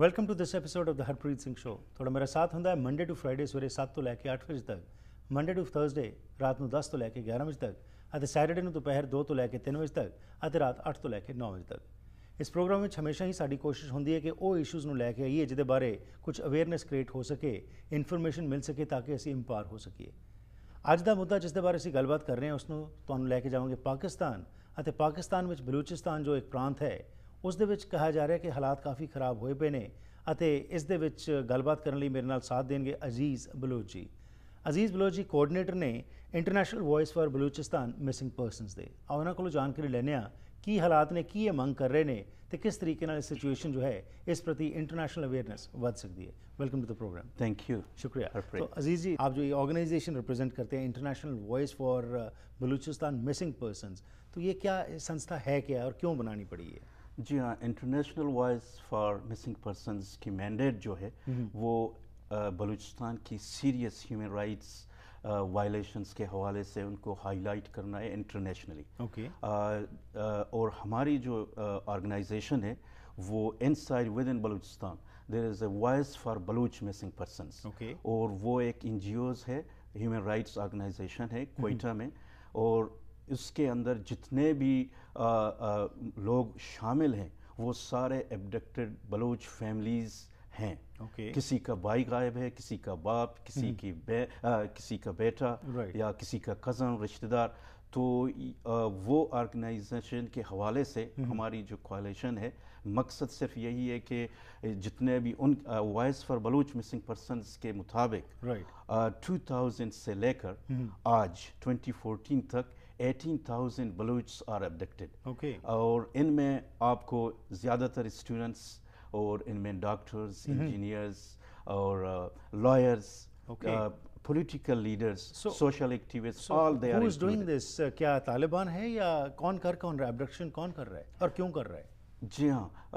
Welcome to this episode of the Harpreet Singh show थोड़ा मेरा साथ होंगे मंडे टू फ्राइडे सवेरे सात तो लैके अठ बजे तक मंडे टू थर्सडे रात को दस तो लैके ग्यारह बजे तक ਅਤੇ ਸੈਟਰਡੇ ਨੂੰ ਦੁਪਹਿਰ 2 ਤੋਂ ਲੈ ਕੇ 3 ਵਜੇ ਤੱਕ ਅਤੇ ਰਾਤ 8 ਤੋਂ ਲੈ ਕੇ 9 ਵਜੇ ਤੱਕ ਇਸ ਪ੍ਰੋਗਰਾਮ ਵਿੱਚ ਹਮੇਸ਼ਾ ਹੀ ਸਾਡੀ ਕੋਸ਼ਿਸ਼ ਹੁੰਦੀ ਹੈ ਕਿ ਉਹ ਇਸ਼ੂਜ਼ ਨੂੰ ਲੈ ਕੇ ਆਈਏ ਜਿਹਦੇ ਬਾਰੇ ਕੁਝ ਅਵੇਅਰਨੈਸ ਕ੍ਰੀਏਟ ਹੋ ਸਕੇ ਇਨਫੋਰਮੇਸ਼ਨ ਮਿਲ ਸਕੇ ਤਾਂ ਕਿ ਅਸੀਂ ਇੰਪਾਰ ਹੋ ਸਕੀਏ ਅੱਜ ਦਾ ਮੁੱਦਾ ਜਿਸ ਦੇ ਬਾਰੇ ਅਸੀਂ ਗੱਲਬਾਤ ਕਰ ਰਹੇ ਹਾਂ ਉਸ ਨੂੰ ਤੁਹਾਨੂੰ ਲੈ ਕੇ ਜਾਵਾਂਗੇ ਪਾਕਿਸਤਾਨ ਅਤੇ ਪਾਕਿਸਤਾਨ ਵਿੱਚ ਬਲੂਚਿਸਤਾਨ ਜੋ ਇੱਕ ਪ੍ਰਾਂਤ ਹੈ ਉਸ ਦੇ ਵਿੱਚ ਕਿਹਾ ਜਾ ਰਿਹਾ ਕਿ ਹਾਲਾਤ ਕਾਫੀ ਖਰਾਬ ਹੋਏ ਪਏ ਨੇ ਅਤੇ ਇਸ ਦੇ ਵਿੱਚ ਗੱਲਬਾਤ ਕਰਨ ਲਈ ਮੇਰੇ ਨਾਲ ਸਾਥ ਦੇਣਗੇ ਅਜ਼ੀਜ਼ ਬਲੂਚੀ अजीज़ बलोची कोऑर्डिनेटर ने international voice for Balochistan missing persons दे ਉਹਨਾਂ ਕੋਲੋਂ ਜਾਣਕਾਰੀ ਲੈਣੇ ਆ की ਹਾਲਾਤ ਨੇ ਕੀ ਇਹ ਮੰਗ ਕਰ ਰਹੇ ਨੇ ਤੇ ਕਿਸ ਤਰੀਕੇ सिचुएशन जो है इस प्रति इंटरनेशनल अवेयरनेस बढ़ सकती है welcome to the program thank you शुक्रिया तो अजीज जी आप जो ये ऑर्गेनाइजेशन रिप्रेजेंट करते हैं international voice for Balochistan missing persons तो ये क्या संस्था है क्या और क्यों बनानी पड़ी है जी हाँ international voice for missing persons की मैंडेट जो है वो बलूचिस्तान की सीरियस ह्यूमन राइट्स वायलेशंस के हवाले से उनको हाईलाइट करना है इंटरनेशनली ओके और हमारी जो ऑर्गेनाइजेशन है वो inside within Balochistan there is a voice for Baloch missing person और वो एक एन है ह्यूमन राइट्स ऑर्गेनाइजेशन है mm-hmm. कोयटा में और इसके अंदर जितने भी आ, आ, लोग शामिल हैं वो सारे एबडक्टेड बलूच फैमिलीज़ हैं okay. किसी का भाई गायब है किसी का बाप किसी hmm. की बे, आ, किसी का बेटा right. या किसी का कज़न रिश्तेदार तो आ, वो ऑर्गेनाइजेशन के हवाले से hmm. हमारी जो कॉलेशन है मकसद सिर्फ यही है कि जितने भी उन voice for Baloch missing person के मुताबिक टू थाउजेंड से लेकर hmm. आज 2014 तक 18,000 बलूच आर एबडक्टेड okay. और इनमें आपको ज़्यादातर स्टूडेंट्स और इनमें डॉक्टर्स इंजीनियर्स mm-hmm. और lawyers uh, uh, political leaders social social activists, so all they who are. Who uh, क्या तालिबान है या कौन कर कौन रहा है कौन कर रहा है और क्यों कर रहा है जी हाँ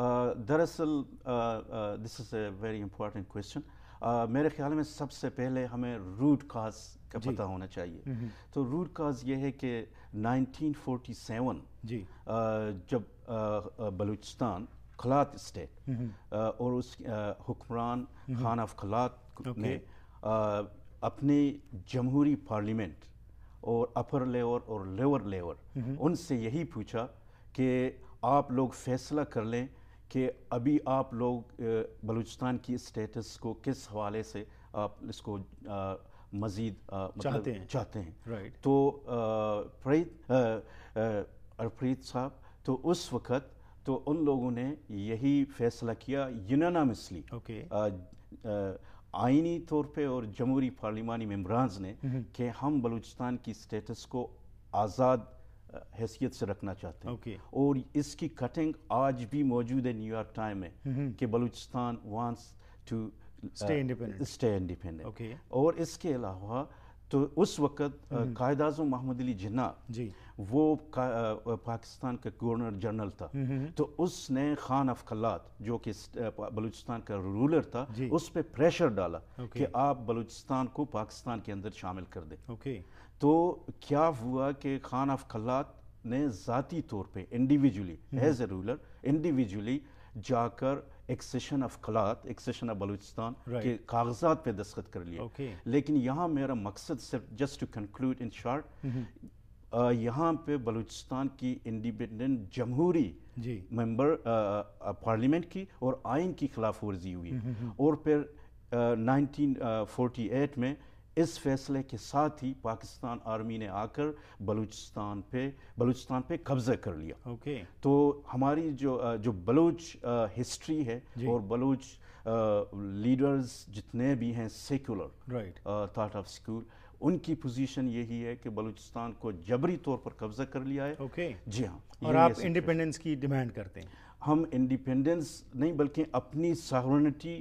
दरअसल this is a very important question मेरे ख्याल में सबसे पहले हमें रूट काज का पता होना चाहिए mm-hmm. तो रूट काज ये है कि 1947 जी uh, जब uh, बलूचिस्तान खलात स्टेट हम्म, हम्म। और उस हुक्मरान हम्म, खान अफ खलात ने अपनी जमहूरी पार्लियामेंट और अपर लेवर और लेवर लेवर उनसे यही पूछा कि आप लोग फैसला कर लें कि अभी आप लोग बलूचिस्तान की स्टेटस को किस हवाले से आप इसको मज़ीद मतलब चाहते हैं चाहते हैं तो फरीद अरफरीद साहब तो उस वक़्त तो उन लोगों ने यही फैसला किया यूनानमसली ओके आइनी तौर पे और जमहूरी पार्लिमानी मम्बरान ने कि हम बलूचिस्तान की स्टेटस को आज़ाद हैसियत से रखना चाहते हैं okay. और इसकी कटिंग आज भी मौजूद है न्यूयॉर्क टाइम में कि Balochistan wants to stay independent stay independent और इसके अलावा तो उस वक्त हम्म। कायद मोहम्मद अली जिन्ना जी वो पाकिस्तान का गवर्नर जनरल था हम्म, हम्म। तो उसने खान अफकलात जो कि बलूचिस्तान का रूलर था उस पर प्रेशर डाला कि आप बलूचिस्तान को पाकिस्तान के अंदर शामिल कर दें तो क्या हुआ कि खान अफकलात ने ज़ाती तौर पे individually as a ruler individually जाकर accession of Kalat accession of Balochistan right. के कागजात पे दस्तखत कर लिए okay. लेकिन यहाँ मेरा मकसद सिर्फ just to conclude in short यहाँ पे बलूचिस्तान की इंडिपेंडेंट जमहूरी मेंबर पार्लियामेंट की और आइन की खिलाफ वर्जी हुई mm-hmm, mm-hmm. और फिर नाइनटीन फोर्टी एट में इस फैसले के साथ ही पाकिस्तान आर्मी ने आकर बलूचिस्तान पे बलूचिस्तान पे कब्जा कर लिया ओके okay. तो हमारी जो जो बलूच हिस्ट्री है और बलूच लीडर्स जितने भी हैं secular right thought of school उनकी पोजीशन यही है कि बलूचिस्तान को जबरी तौर पर कब्जा कर लिया है ओके okay. जी हाँ और आप इंडिपेंडेंस की डिमांड करते हैं हम इंडिपेंडेंस नहीं बल्कि अपनी sovereignty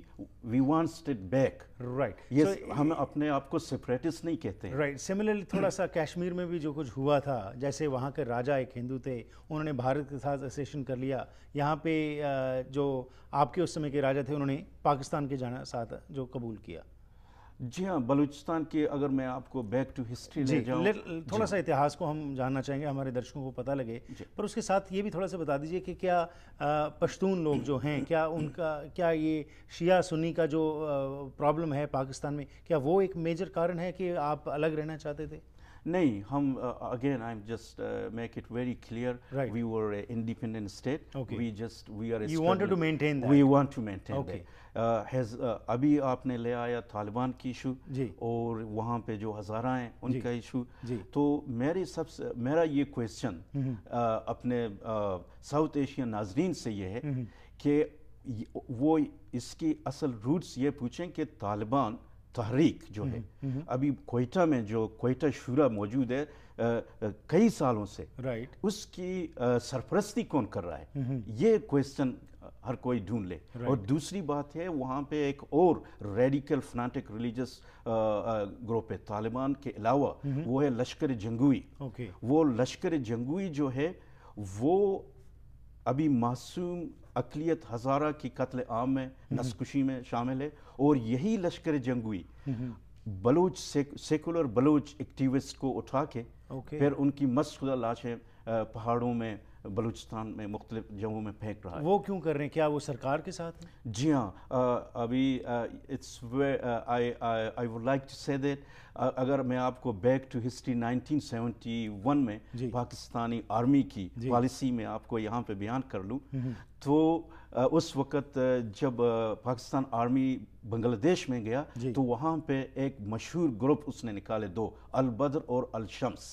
we want state back right ये so, हम अपने आप को सेपरेटिस्ट नहीं कहते राइट right. सिमिलरली थोड़ा सा कश्मीर में भी जो कुछ हुआ था जैसे वहाँ के राजा एक हिंदू थे उन्होंने भारत के साथ एसेशन कर लिया यहाँ पे जो आपके उस समय के राजा थे उन्होंने पाकिस्तान के जाना साथ जो कबूल किया जी हाँ बलूचिस्तान के अगर मैं आपको बैक टू हिस्ट्री ले जाऊं थोड़ा सा इतिहास को हम जानना चाहेंगे हमारे दर्शकों को पता लगे पर उसके साथ ये भी थोड़ा सा बता दीजिए कि क्या पश्तून लोग जो हैं क्या उनका क्या ये शिया सुन्नी का जो प्रॉब्लम है पाकिस्तान में क्या वो एक मेजर कारण है कि आप अलग रहना चाहते थे नहीं हम again I am just make it very clear we were a independent state we just we are you wanted to maintain we want to maintain okay has अभी आपने ले आया तालिबान की इशू और वहां पे जो हज़ारा हैं उनका इशू तो मेरी सबसे मेरा ये क्वेश्चन अपने साउथ एशियन नाजरीन से ये है कि वो इसकी असल रूट्स ये पूछें कि तालिबान तहरीक जो है हम्म, हम्म, हम्म। अभी कोयटा में जो कोयटा शुरा मौजूद है कई सालों से राइट उसकी सरपरस्ती कौन कर रहा है ये क्वेश्चन हर कोई ढूंढ ले और दूसरी बात है वहाँ पे एक और रेडिकल फनाटिक रिलीजियस ग्रुप है तालिबान के अलावा वो है लश्कर जंगुई वो लश्कर जंगुई जो है वो अभी मासूम अकलीत हज़ारा की कत्ल आम में नसकुशी में शामिल है और यही लश्कर जंगुई बलूच सेकुलर बलूच एक्टिविस्ट को उठा के okay. फिर उनकी मशुदा लाशें पहाड़ों में बलूचिस्तान में मुख्तलिफ जगहों में फेंक रहा है वो क्यों कर रहे हैं क्या वो सरकार के साथ है? जी हाँ अभी it's I I would like to say that अगर मैं आपको बैक टू हिस्ट्री 1971 में पाकिस्तानी आर्मी की पॉलिसी में आपको यहाँ पे बयान कर लूँ तो उस वक़्त जब पाकिस्तान आर्मी बांग्लादेश में गया तो वहाँ पे एक मशहूर ग्रुप उसने निकाले दो अल बद्र और अल शम्स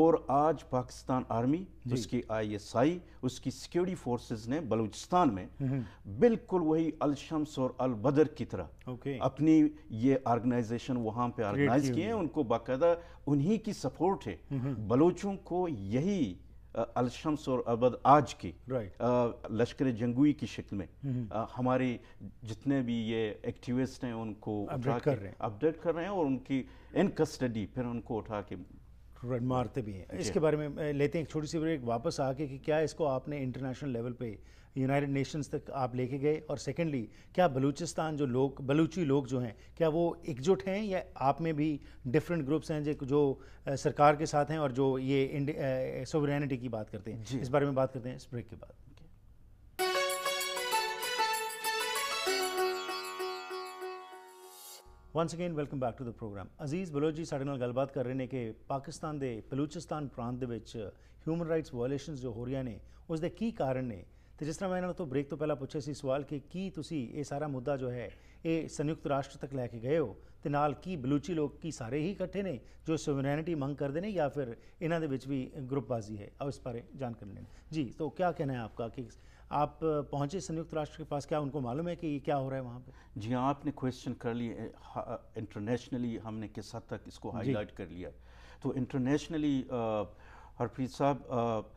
और आज पाकिस्तान आर्मी उसकी आईएसआई उसकी सिक्योरिटी फोर्सेस ने बलूचिस्तान में बिल्कुल वही अल शम्स और अल बद्र की तरह अपनी ये ऑर्गेनाइजेशन वहाँ पे ऑर्गेनाइज किए हैं उनको बाकायदा उन्हीं की सपोर्ट है बलूचों को यही अलशम्स और अबद आज की लश्कर जंगुई की शक्ल में हमारे जितने भी ये एक्टिविस्ट हैं उनको अपडेट कर रहे हैं अपडेट कर रहे हैं और उनकी इन कस्टडी फिर उनको उठा के मारते भी हैं इसके बारे में लेते हैं एक छोटी सी ब्रेक वापस आके कि क्या इसको आपने इंटरनेशनल लेवल पे यूनाइटेड नेशंस तक आप लेके गए और सेकेंडली क्या बलूचिस्तान जो लोग बलूची लोग जो हैं क्या वो एकजुट हैं या आप में भी डिफरेंट ग्रुप्स हैं जो सरकार के साथ हैं और जो ये सोवरेनिटी की बात करते हैं इस बारे में बात करते हैं इस ब्रेक के बाद once again welcome back to the programme Aziz ਬਲੋਜੀ ਸਾਡੇ ਨਾਲ ਗੱਲਬਾਤ ਕਰ ਰਹੇ ਨੇ ਕਿ ਪਾਕਿਸਤਾਨ ਦੇ ਬਲੂਚਿਸਤਾਨ ਪ੍ਰਾਂਤ ਦੇ ਵਿੱਚ ਹਿਊਮਨ ਰਾਈਟਸ ਵਾਇਓਲੇਸ਼ਨਸ ਜੋ ਹੋ ਰਹੀਆਂ ਨੇ ਉਸ ਦੇ ਕੀ ਕਾਰਨ ਨੇ ਤੇ ਜਿਸ ਤਰ੍ਹਾਂ ਮੈਂ ਇਹਨਾਂ ਤੋਂ ਬ੍ਰੇਕ ਤੋਂ ਪਹਿਲਾਂ ਪੁੱਛਿਆ ਸੀ ਸਵਾਲ ਕਿ ਕੀ ਤੁਸੀਂ ਇਹ ਸਾਰਾ ਮੁੱਦਾ ਜੋ ਹੈ ਇਹ ਸੰਯੁਕਤ ਰਾਸ਼ਟਰ ਤੱਕ ਲੈ ਕੇ ਗਏ ਹੋ ਤੇ ਨਾਲ ਕੀ ਬਲੂਚੀ ਲੋਕ ਕੀ ਸਾਰੇ ਹੀ ਇਕੱਠੇ ਨੇ ਜੋ ਸੁਵਰੈਨਿਟੀ ਮੰਗ ਕਰਦੇ ਨੇ ਜਾਂ ਫਿਰ ਇਹਨਾਂ ਦੇ ਵਿੱਚ ਵੀ ਗਰੁੱਪਬਾਜ਼ੀ ਹੈ ਆਓ ਇਸ ਬਾਰੇ ਜਾਣਕਾਰੀ ਲੈਣ ਜੀ ਤੋਂ ਕੀ ਕਹਿਣਾ ਹੈ ਆਪਕਾ ਕਿ आप पहुंचे संयुक्त राष्ट्र के पास क्या उनको मालूम है कि क्या हो रहा है वहाँ पे जी हाँ आपने क्वेश्चन कर लिए इंटरनेशनली हमने किस हद तक इसको हाईलाइट कर लिया तो इंटरनेशनली हरप्रीत साहब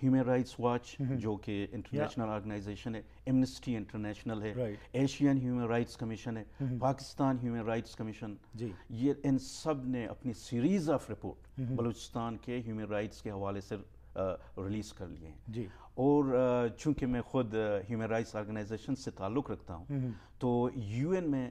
ह्यूमन राइट्स वॉच जो कि इंटरनेशनल ऑर्गेनाइजेशन है एमनेस्टी इंटरनेशनल है एशियन ह्यूमन राइट्स कमीशन है पाकिस्तान ह्यूमन राइट्स कमीशन ये इन सब ने अपनी सीरीज ऑफ रिपोर्ट बलूचिस्तान के ह्यूमन राइट्स के हवाले से रिलीज़ कर लिए हैं जी और चूंकि मैं खुद ह्यूमन राइट्स ऑर्गेनाइजेशन से ताल्लुक़ रखता हूँ हम्म। तो यूएन में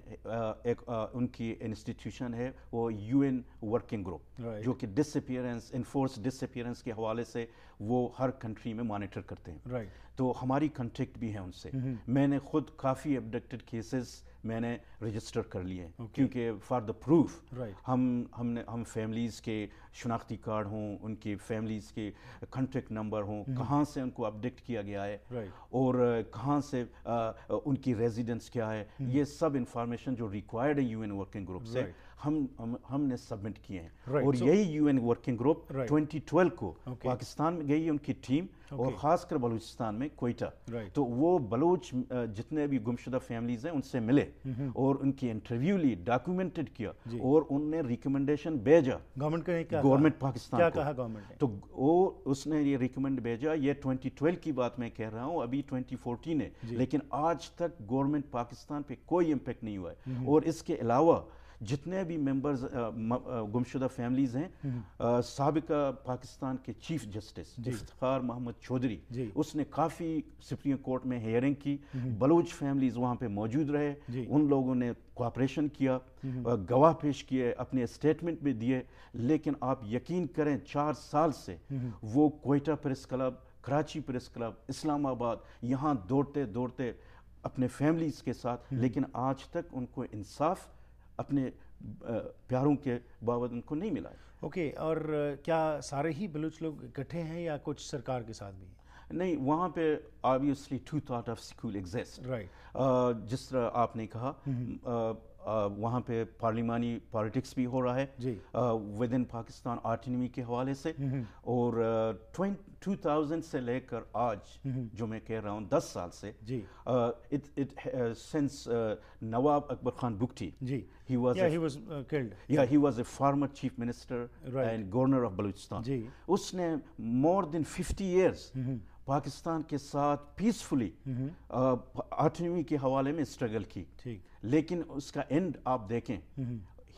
एक उनकी इंस्टीट्यूशन है वो यूएन वर्किंग ग्रुप जो कि डिसअपियरेंस इन्फोर्स डिसअपियरेंस के हवाले से वो हर कंट्री में मॉनिटर करते हैं तो हमारी कंटेक्ट भी है उनसे हम्म। मैंने खुद काफ़ी एबडक्टेड केसेस मैंने रजिस्टर कर लिए okay. क्योंकि फॉर द प्रूफ हम हमने हम फैमिलीज़ के शनाख्ती कार्ड हों उनके फैमिलीज़ के कॉन्टेक्ट नंबर हों हम्म। कहाँ से उनको अपडेट किया गया है right. और कहाँ से आ, उनकी रेजिडेंस क्या है हम्म। ये सब इंफॉर्मेशन जो रिक्वायर्ड है यूएन वर्किंग ग्रुप से right. हम, हम हमने सबमिट किए हैं right. और so, यही यूएन वर्किंग ग्रुप 2012 को okay. पाकिस्तान में गई उनकी टीम okay. और ख़ासकर बलूचिस्तान में कोयटा तो वो बलूच जितने भी गुमशुदा फैमिलीज़ हैं उनसे मिले Mm-hmm. और उनकी इंटरव्यू ली डॉक्यूमेंटेड किया और उनने रिकमेंडेशन भेजा गवर्नमेंट गवर्नमेंट पाकिस्तान क्या कहा गवर्नमेंट तो वो उसने ये रिकमेंड भेजा ये 2012 की बात मैं कह रहा हूँ अभी 2014 है लेकिन आज तक गवर्नमेंट पाकिस्तान पे कोई इम्पेक्ट नहीं हुआ है mm-hmm. और इसके अलावा जितने भी मेंबर्स गुमशुदा फैमिलीज़ हैं हम्म। सबका पाकिस्तान के चीफ जस्टिस इफ्तार मोहम्मद चौधरी उसने काफ़ी सुप्रीम कोर्ट में हेयरिंग की हम्म। बलूच फैमिलीज़ वहाँ पे मौजूद रहे उन लोगों ने कोऑपरेशन किया हम्म। गवाह पेश किए अपने स्टेटमेंट भी दिए लेकिन आप यकीन करें चार साल से वो Quetta press club Karachi press club Islamabad यहाँ दौड़ते दौड़ते अपने फैमिलीज़ के साथ लेकिन आज तक उनको इंसाफ़ अपने प्यारों के बावजूद उनको नहीं मिला ओके okay, और क्या सारे ही बलूच लोग इकट्ठे हैं या कुछ सरकार के साथ भी नहीं वहाँ पे obviously to thought of school exist right जिस तरह आपने कहा हम्म। वहाँ पे पार्लिमानी पॉलिटिक्स भी हो रहा है विद इन पाकिस्तान आर्टनमी के हवाले से हम्म, हम्म। और टू थाउजेंड से लेकर आज हम्म, जो मैं कह रहा हूँ दस साल से Nawab Akbar Khan Bugti he was a former chief minister and governor of Balochistan उसने more than fifty years Pakistan के साथ पीसफुली आठवीं के हवाले में स्ट्रगल की ठीक लेकिन उसका एंड आप देखें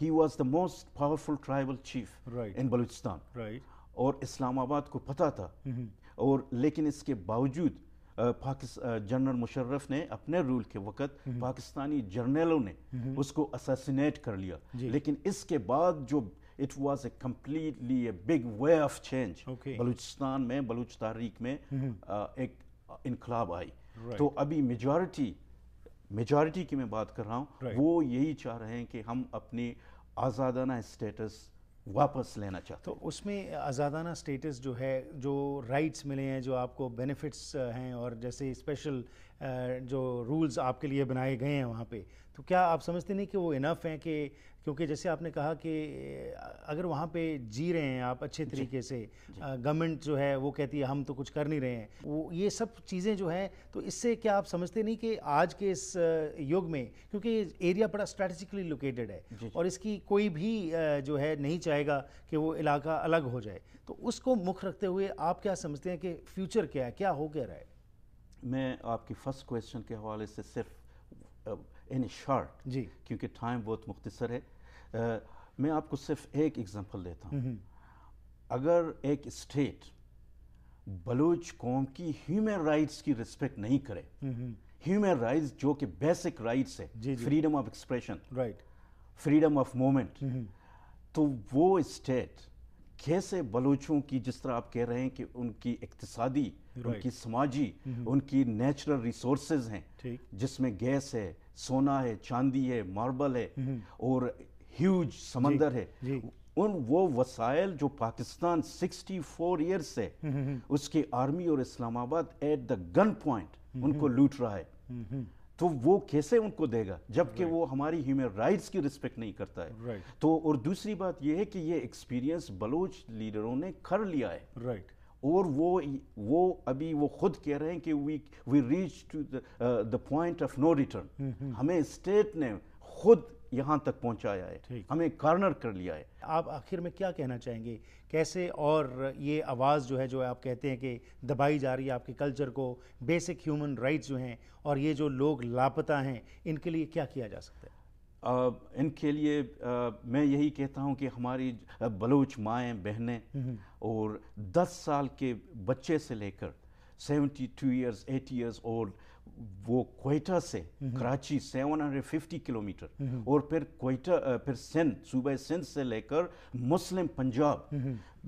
he was the most powerful tribal chief in Balochistan right और इस्लामाबाद को पता था और लेकिन इसके बावजूद जनरल मुशर्रफ ने अपने रूल के वक़्त पाकिस्तानी जर्नलों ने उसको असासीनेट कर लिया लेकिन इसके बाद जो it was a completely a big way of change Balochistan में बलूच तारीख में एक इनकलाब आई तो अभी मेजॉरिटी मेजॉरिटी की मैं बात कर रहा हूँ वो यही चाह रहे हैं कि हम अपनी आज़ादाना स्टेटस वापस लेना चाहते तो उसमें आज़ादाना स्टेटस जो है जो राइट्स मिले हैं जो आपको बेनिफिट्स हैं और जैसे स्पेशल जो रूल्स आपके लिए बनाए गए हैं वहाँ पे तो क्या आप समझते नहीं कि वो इनफ हैं कि क्योंकि जैसे आपने कहा कि अगर वहाँ पे जी रहे हैं आप अच्छे तरीके से गवर्नमेंट जो है वो कहती है हम तो कुछ कर नहीं रहे हैं वो ये सब चीज़ें जो हैं तो इससे क्या आप समझते नहीं कि आज के इस युग में क्योंकि एरिया बड़ा स्ट्रेटजिकली लोकेटेड है और इसकी कोई भी जो है नहीं चाहेगा कि वो इलाका अलग हो जाए तो उसको मुख रखते हुए आप क्या समझते हैं कि फ्यूचर क्या है क्या हो क्या रहा है मैं आपकी फर्स्ट क्वेश्चन के हवाले से सिर्फ इन शॉर्ट जी क्योंकि टाइम बहुत मुख्तर है आ, मैं आपको सिर्फ एक एग्ज़ाम्पल देता हूँ अगर एक स्टेट बलूच कौम की ह्यूमन राइट्स की रिस्पेक्ट नहीं करे ह्यूमन राइट्स जो कि बेसिक राइट्स है freedom of expression right freedom of movement तो वो स्टेट कैसे बलूचों की जिस तरह आप कह रहे हैं कि उनकी इकतसादी right. उनकी समाजी उनकी नेचुरल रिसोर्सेज हैं जिसमें गैस है सोना है चांदी है मार्बल है हम्म। और ह्यूज समंदर है उन वो वसाइल जो पाकिस्तान 64 ईयर्स से हम्म, हम्म, उसके आर्मी और Islamabad at the gunpoint उनको लूट रहा है तो वो कैसे उनको देगा जबकि वो हमारी ह्यूमन राइट्स की रिस्पेक्ट नहीं करता है तो और दूसरी बात यह है कि ये एक्सपीरियंस बलोच लीडरों ने कर लिया है राइट और वो वो अभी वो खुद कह रहे हैं कि we we reach to the point of no return हमें स्टेट ने खुद यहाँ तक पहुँचाया है हमें कॉर्नर कर लिया है आप आखिर में क्या कहना चाहेंगे कैसे और ये आवाज़ जो है जो आप कहते हैं कि दबाई जा रही है आपके कल्चर को बेसिक ह्यूमन राइट्स जो हैं और ये जो लोग लापता हैं इनके लिए क्या किया जा सकता है इनके लिए मैं यही कहता हूँ कि हमारी बलूच माएँ बहनें हम्म। और 10 साल के बच्चे से लेकर 72 ईयर्स एट ईयर्स ओल्ड वो कोयटा से हम्म। कराची 750 किलोमीटर हम्म। और फिर कोयटा फिर सिंध सूबह सिंध से लेकर मुस्लिम पंजाब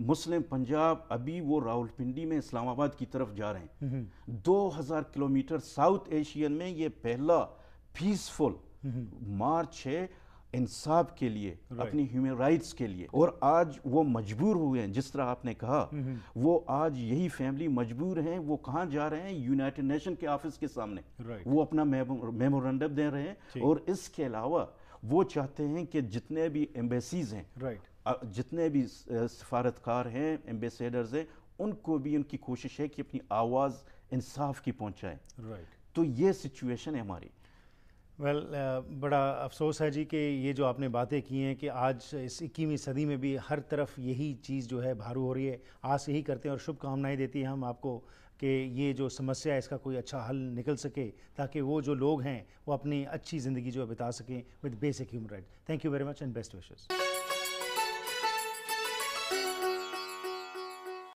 मुस्लिम पंजाब अभी वो राहुलपिंडी में इस्लामाबाद की तरफ जा रहे हैं 2000 किलोमीटर साउथ एशियन में ये पहला पीसफुल मार्च है इंसाफ के लिए अपनी ह्यूमन राइट्स के लिए और आज वो मजबूर हुए हैं जिस तरह आपने कहा वो आज यही फैमिली मजबूर हैं वो कहाँ जा रहे हैं यूनाइटेड नेशन के ऑफिस के सामने वो अपना मेमोरेंडम दे रहे हैं और इसके अलावा वो चाहते हैं कि जितने भी एम्बेसीज हैं जितने भी सफारतकार हैं एम्बेसडर्स हैं उनको भी उनकी कोशिश है कि अपनी आवाज़ इंसाफ की पहुँचाएँ तो ये सिचुएशन है हमारी वेल well, uh, बड़ा अफसोस है जी कि ये जो आपने बातें की हैं कि आज इस इक्कीवीं सदी में भी हर तरफ यही चीज़ जो है भारू हो रही है आस यही करते हैं और शुभकामनाएं देती हैं हम आपको कि ये जो समस्या है इसका कोई अच्छा हल निकल सके ताकि वो जो लोग हैं वो अपनी अच्छी ज़िंदगी जो है बिता सकें with basic human right thank you very much and best wishes